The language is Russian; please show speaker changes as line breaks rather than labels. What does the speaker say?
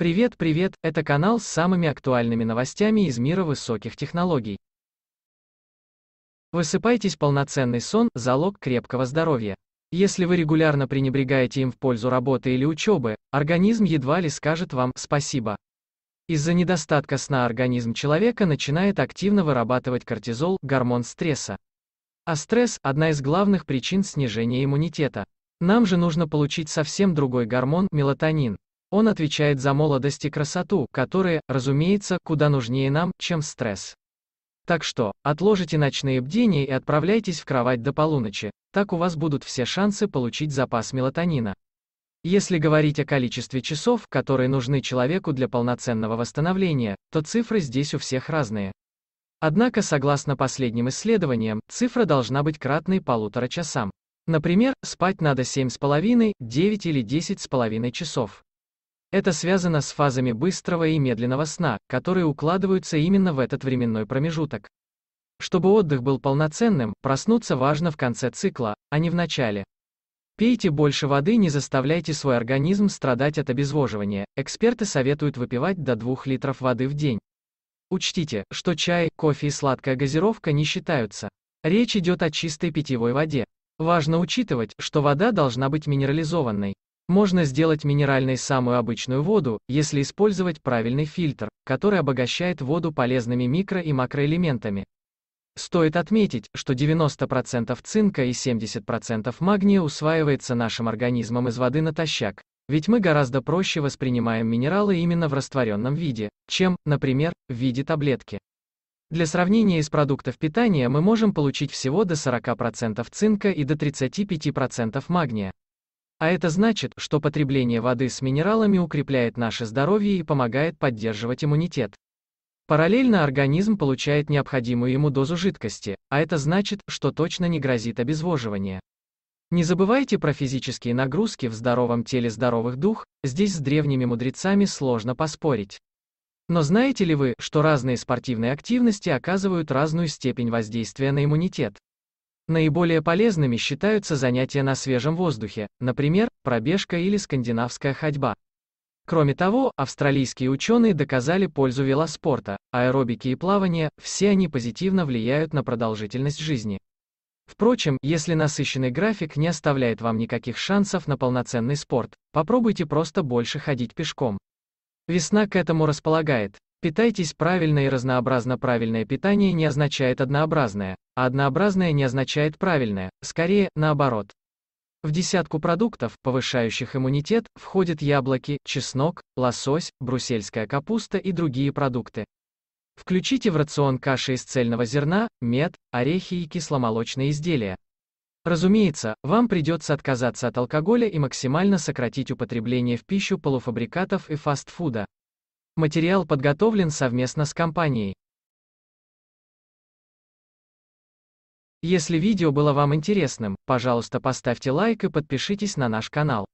Привет, привет, это канал с самыми актуальными новостями из мира высоких технологий. Высыпайтесь полноценный сон – залог крепкого здоровья. Если вы регулярно пренебрегаете им в пользу работы или учебы, организм едва ли скажет вам «спасибо». Из-за недостатка сна организм человека начинает активно вырабатывать кортизол – гормон стресса. А стресс – одна из главных причин снижения иммунитета. Нам же нужно получить совсем другой гормон – мелатонин. Он отвечает за молодость и красоту, которые, разумеется, куда нужнее нам, чем стресс. Так что, отложите ночные бдения и отправляйтесь в кровать до полуночи, так у вас будут все шансы получить запас мелатонина. Если говорить о количестве часов, которые нужны человеку для полноценного восстановления, то цифры здесь у всех разные. Однако, согласно последним исследованиям, цифра должна быть кратной полутора часам. Например, спать надо 7,5, 9 или 10,5 часов. Это связано с фазами быстрого и медленного сна, которые укладываются именно в этот временной промежуток. Чтобы отдых был полноценным, проснуться важно в конце цикла, а не в начале. Пейте больше воды, не заставляйте свой организм страдать от обезвоживания. Эксперты советуют выпивать до 2 литров воды в день. Учтите, что чай, кофе и сладкая газировка не считаются. Речь идет о чистой питьевой воде. Важно учитывать, что вода должна быть минерализованной. Можно сделать минеральной самую обычную воду, если использовать правильный фильтр, который обогащает воду полезными микро- и макроэлементами. Стоит отметить, что 90% цинка и 70% магния усваивается нашим организмом из воды натощак, ведь мы гораздо проще воспринимаем минералы именно в растворенном виде, чем, например, в виде таблетки. Для сравнения из продуктов питания мы можем получить всего до 40% цинка и до 35% магния. А это значит, что потребление воды с минералами укрепляет наше здоровье и помогает поддерживать иммунитет. Параллельно организм получает необходимую ему дозу жидкости, а это значит, что точно не грозит обезвоживание. Не забывайте про физические нагрузки в здоровом теле здоровых дух, здесь с древними мудрецами сложно поспорить. Но знаете ли вы, что разные спортивные активности оказывают разную степень воздействия на иммунитет? Наиболее полезными считаются занятия на свежем воздухе, например, пробежка или скандинавская ходьба. Кроме того, австралийские ученые доказали пользу велоспорта, аэробики и плавания, все они позитивно влияют на продолжительность жизни. Впрочем, если насыщенный график не оставляет вам никаких шансов на полноценный спорт, попробуйте просто больше ходить пешком. Весна к этому располагает, Питайтесь правильно и разнообразно правильное питание не означает однообразное, а однообразное не означает правильное, скорее, наоборот. В десятку продуктов, повышающих иммунитет, входят яблоки, чеснок, лосось, брусельская капуста и другие продукты. Включите в рацион каши из цельного зерна, мед, орехи и кисломолочные изделия. Разумеется, вам придется отказаться от алкоголя и максимально сократить употребление в пищу полуфабрикатов и фастфуда. Материал подготовлен совместно с компанией. Если видео было вам интересным, пожалуйста поставьте лайк и подпишитесь на наш канал.